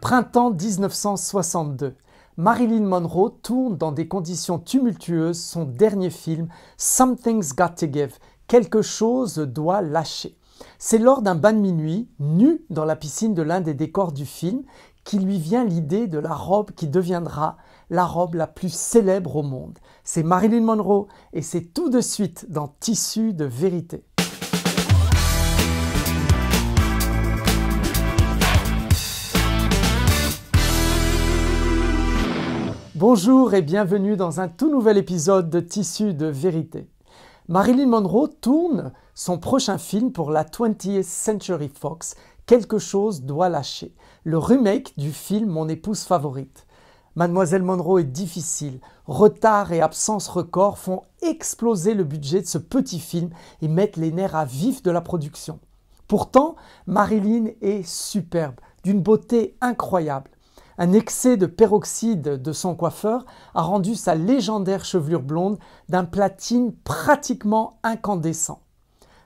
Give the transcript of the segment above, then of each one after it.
Printemps 1962. Marilyn Monroe tourne dans des conditions tumultueuses son dernier film Something's Got to Give, quelque chose doit lâcher. C'est lors d'un bain de minuit, nu dans la piscine de l'un des décors du film, qu'il lui vient l'idée de la robe qui deviendra la robe la plus célèbre au monde. C'est Marilyn Monroe et c'est tout de suite dans Tissu de vérité. Bonjour et bienvenue dans un tout nouvel épisode de Tissu de vérité. Marilyn Monroe tourne son prochain film pour la 20th Century Fox, Quelque chose doit lâcher, le remake du film Mon épouse favorite. Mademoiselle Monroe est difficile, retard et absence record font exploser le budget de ce petit film et mettent les nerfs à vif de la production. Pourtant, Marilyn est superbe, d'une beauté incroyable. Un excès de peroxyde de son coiffeur a rendu sa légendaire chevelure blonde d'un platine pratiquement incandescent.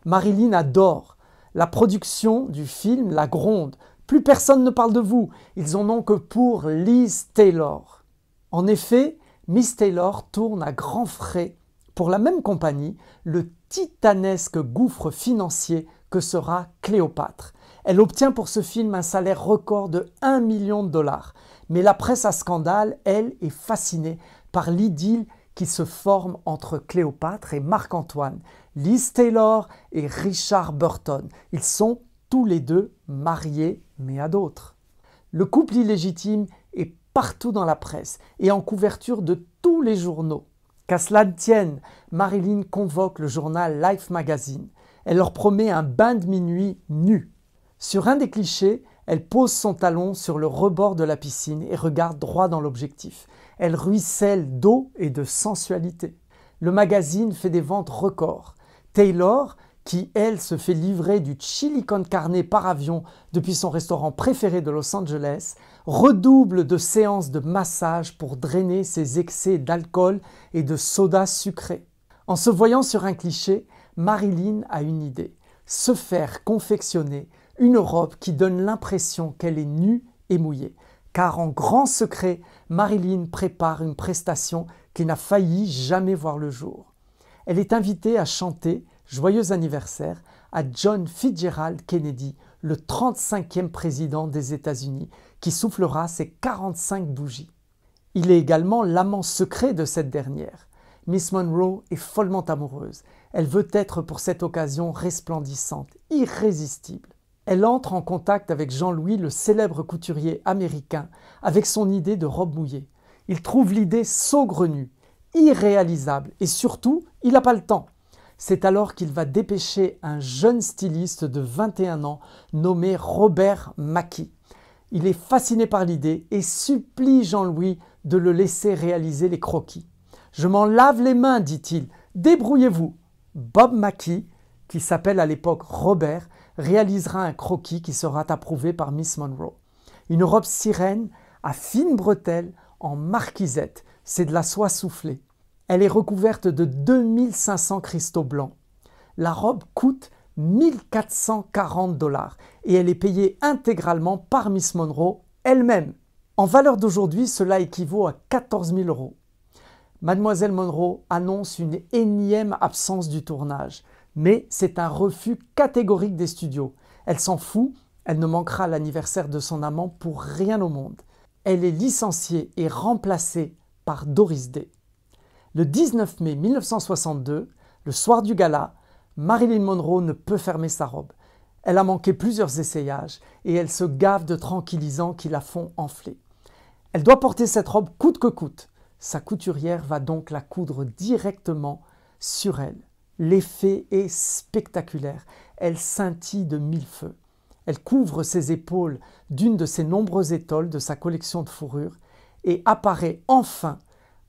Marilyn adore. La production du film la gronde. Plus personne ne parle de vous. Ils en ont que pour Liz Taylor. En effet, Miss Taylor tourne à grands frais pour la même compagnie le titanesque gouffre financier que sera Cléopâtre elle obtient pour ce film un salaire record de 1 million de dollars. Mais la presse à scandale, elle, est fascinée par l'idylle qui se forme entre Cléopâtre et Marc-Antoine, Liz Taylor et Richard Burton. Ils sont tous les deux mariés, mais à d'autres. Le couple illégitime est partout dans la presse et en couverture de tous les journaux. Qu'à cela tienne, Marilyn convoque le journal Life Magazine. Elle leur promet un bain de minuit nu. Sur un des clichés, elle pose son talon sur le rebord de la piscine et regarde droit dans l'objectif. Elle ruisselle d'eau et de sensualité. Le magazine fait des ventes records. Taylor, qui elle se fait livrer du chili con carne par avion depuis son restaurant préféré de Los Angeles, redouble de séances de massage pour drainer ses excès d'alcool et de soda sucré. En se voyant sur un cliché, Marilyn a une idée se faire confectionner une robe qui donne l'impression qu'elle est nue et mouillée. Car en grand secret, Marilyn prépare une prestation qui n'a failli jamais voir le jour. Elle est invitée à chanter Joyeux anniversaire à John Fitzgerald Kennedy, le 35e président des États-Unis, qui soufflera ses 45 bougies. Il est également l'amant secret de cette dernière. Miss Monroe est follement amoureuse. Elle veut être pour cette occasion resplendissante, irrésistible. Elle entre en contact avec Jean-Louis, le célèbre couturier américain, avec son idée de robe mouillée. Il trouve l'idée saugrenue, irréalisable et surtout, il n'a pas le temps. C'est alors qu'il va dépêcher un jeune styliste de 21 ans nommé Robert Mackie. Il est fasciné par l'idée et supplie Jean-Louis de le laisser réaliser les croquis. Je m'en lave les mains, dit-il. Débrouillez-vous. Bob Mackie, qui s'appelle à l'époque Robert, réalisera un croquis qui sera approuvé par Miss Monroe. Une robe sirène à fines bretelles en marquisette, c'est de la soie soufflée. Elle est recouverte de 2500 cristaux blancs. La robe coûte 1440 dollars et elle est payée intégralement par Miss Monroe elle-même. En valeur d'aujourd'hui, cela équivaut à 14 000 euros. Mademoiselle Monroe annonce une énième absence du tournage mais c'est un refus catégorique des studios. Elle s'en fout, elle ne manquera l'anniversaire de son amant pour rien au monde. Elle est licenciée et remplacée par Doris Day. Le 19 mai 1962, le soir du gala, Marilyn Monroe ne peut fermer sa robe. Elle a manqué plusieurs essayages et elle se gave de tranquillisants qui la font enfler. Elle doit porter cette robe coûte que coûte. Sa couturière va donc la coudre directement sur elle. L'effet est spectaculaire. Elle scintille de mille feux. Elle couvre ses épaules d'une de ses nombreuses étoiles de sa collection de fourrures et apparaît enfin,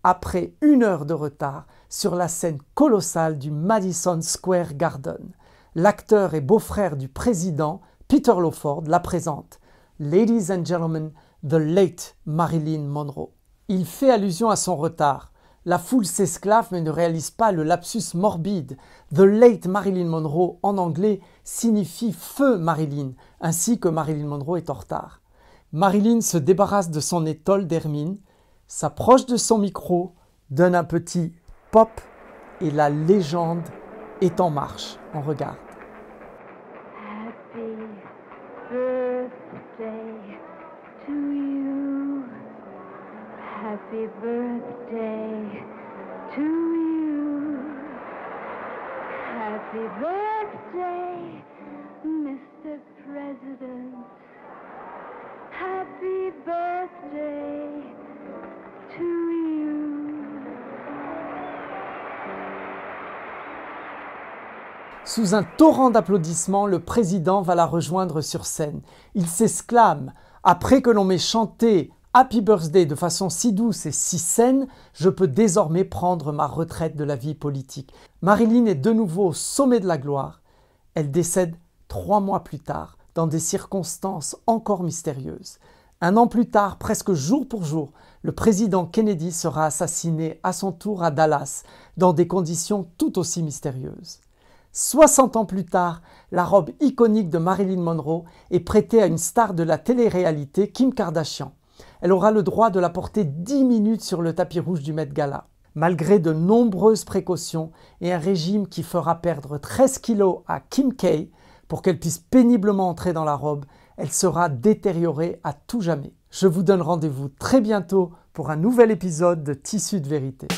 après une heure de retard, sur la scène colossale du Madison Square Garden. L'acteur et beau-frère du président, Peter Lawford, la présente. Ladies and gentlemen, the late Marilyn Monroe. Il fait allusion à son retard, la foule s'esclave mais ne réalise pas le lapsus morbide. The late Marilyn Monroe en anglais signifie feu Marilyn, ainsi que Marilyn Monroe est en retard. Marilyn se débarrasse de son étole d'hermine, s'approche de son micro, donne un petit pop et la légende est en marche. On regarde. Happy Happy birthday to you. Happy birthday, Mr. President. Happy birthday to you. Sous un torrent d'applaudissements, le président va la rejoindre sur scène. Il s'exclame Après que l'on m'ait chanté Happy Birthday de façon si douce et si saine, je peux désormais prendre ma retraite de la vie politique. Marilyn est de nouveau au sommet de la gloire. Elle décède trois mois plus tard, dans des circonstances encore mystérieuses. Un an plus tard, presque jour pour jour, le président Kennedy sera assassiné à son tour à Dallas, dans des conditions tout aussi mystérieuses. 60 ans plus tard, la robe iconique de Marilyn Monroe est prêtée à une star de la télé-réalité Kim Kardashian. Elle aura le droit de la porter 10 minutes sur le tapis rouge du Met Gala. Malgré de nombreuses précautions et un régime qui fera perdre 13 kilos à Kim K pour qu'elle puisse péniblement entrer dans la robe, elle sera détériorée à tout jamais. Je vous donne rendez-vous très bientôt pour un nouvel épisode de Tissu de vérité.